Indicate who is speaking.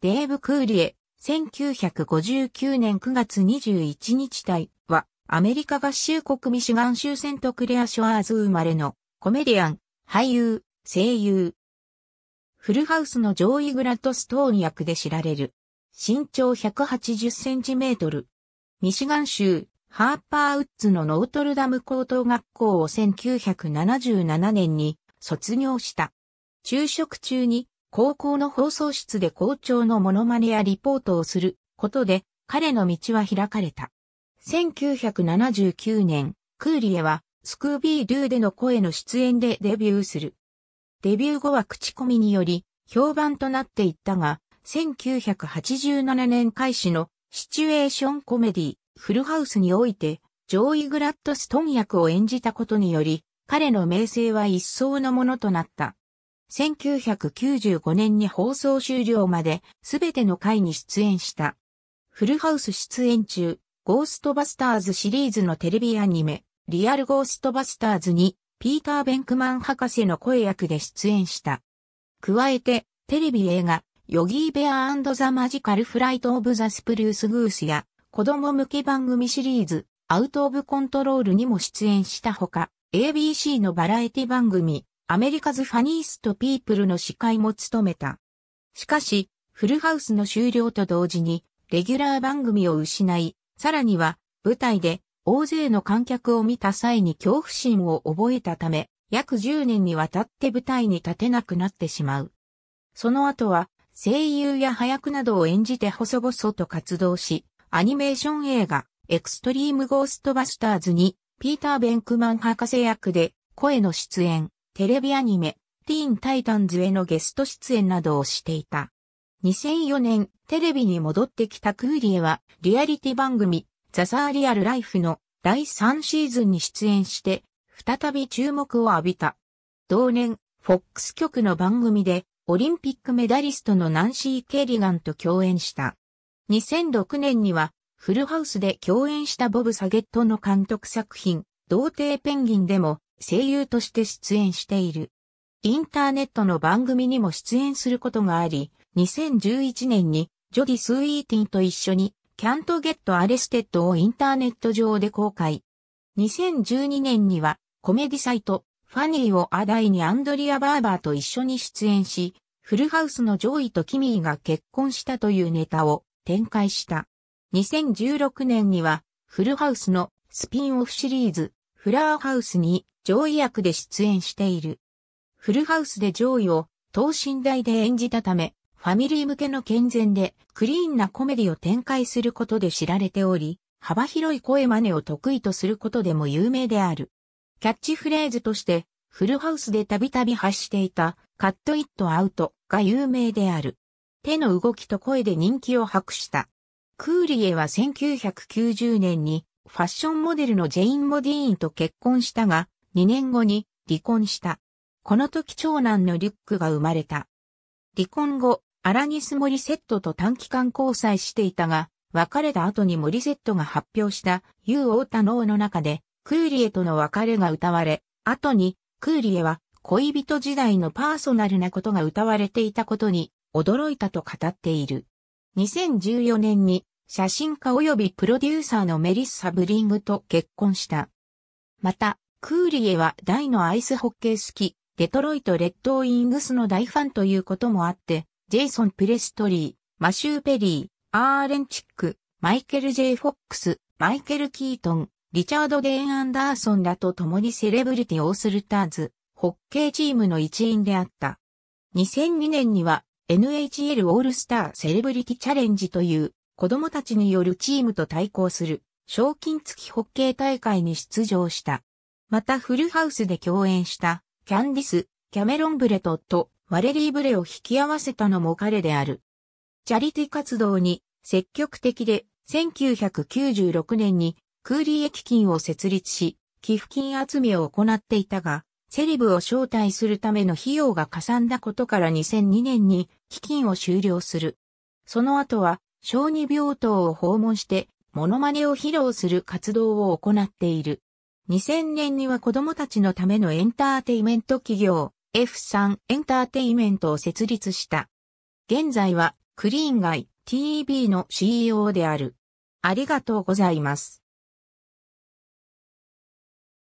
Speaker 1: デーブ・クーリエ、1959年9月21日体は、アメリカ合衆国ミシガン州セントクレア・ショアーズ生まれの、コメディアン、俳優、声優。フルハウスのジョーイ・グラッドストーン役で知られる。身長180センチメートル。ミシガン州、ハーパーウッズのノートルダム高等学校を1977年に卒業した。昼食中に高校の放送室で校長のモノマネやリポートをすることで彼の道は開かれた。1979年、クーリエはスクービードゥーでの声の出演でデビューする。デビュー後は口コミにより評判となっていったが、1987年開始のシチュエーションコメディ、フルハウスにおいて、ジョーイ・グラッドストン役を演じたことにより、彼の名声は一層のものとなった。1995年に放送終了まで全ての回に出演した。フルハウス出演中、ゴーストバスターズシリーズのテレビアニメ、リアルゴーストバスターズに、ピーター・ベンクマン博士の声役で出演した。加えて、テレビ映画、ヨギー・ベアザ・マジカル・フライト・オブ・ザ・スプルース・グースや、子供向け番組シリーズ、アウト・オブ・コントロールにも出演したほか、ABC のバラエティ番組、アメリカズ・ファニースト・ピープルの司会も務めた。しかし、フルハウスの終了と同時に、レギュラー番組を失い、さらには、舞台で大勢の観客を見た際に恐怖心を覚えたため、約10年にわたって舞台に立てなくなってしまう。その後は、声優や俳役などを演じて細々と活動し、アニメーション映画、エクストリーム・ゴーストバスターズに、ピーター・ベンクマン博士役で、声の出演。テレビアニメ、ティーンタイタンズへのゲスト出演などをしていた。2004年、テレビに戻ってきたクーリエは、リアリティ番組、ザサーリアルライフの第3シーズンに出演して、再び注目を浴びた。同年、フォックス局の番組で、オリンピックメダリストのナンシー・ケリガンと共演した。2006年には、フルハウスで共演したボブ・サゲットの監督作品、童貞ペンギンでも、声優として出演している。インターネットの番組にも出演することがあり、2011年にジョディ・スウィーティンと一緒に Can't Get Arrested をインターネット上で公開。2012年にはコメディサイトファニーをダイにアンドリア・バーバーと一緒に出演し、フルハウスのジョイとキミーが結婚したというネタを展開した。2016年にはフルハウスのスピンオフシリーズフラーハウスに上位役で出演している。フルハウスで上位を等身大で演じたため、ファミリー向けの健全でクリーンなコメディを展開することで知られており、幅広い声真似を得意とすることでも有名である。キャッチフレーズとして、フルハウスでたびたび発していた、カットイットアウトが有名である。手の動きと声で人気を博した。クーリエは1990年にファッションモデルのジェイン・モディーンと結婚したが、2年後に離婚した。この時長男のリュックが生まれた。離婚後、アラニス・モリセットと短期間交際していたが、別れた後にモリセットが発表したユー・ u ータ・ノーの中で、クーリエとの別れが歌われ、後にクーリエは恋人時代のパーソナルなことが歌われていたことに驚いたと語っている。2014年に写真家及びプロデューサーのメリッサ・ブリングと結婚した。また、クーリエは大のアイスホッケー好き、デトロイト・レッドウィングスの大ファンということもあって、ジェイソン・プレストリー、マシュー・ペリー、アーレン・チック、マイケル・ジェイ・フォックス、マイケル・キートン、リチャード・デーン・アンダーソンらと共にセレブリティ・オースルターズ、ホッケーチームの一員であった。2002年には NHL オールスターセレブリティチャレンジという子供たちによるチームと対抗する賞金付きホッケー大会に出場した。またフルハウスで共演したキャンディス、キャメロン・ブレトとマレリー・ブレを引き合わせたのも彼である。チャリティ活動に積極的で1996年にクーリー駅金を設立し、寄付金集めを行っていたが、セレブを招待するための費用がかさんだことから2002年に基金を終了する。その後は小児病棟を訪問してモノマネを披露する活動を行っている。2000年には子供たちのためのエンターテイメント企業 F3 エンターテイメントを設立した。現在はクリーンガイ TV の CEO である。ありがとうございます。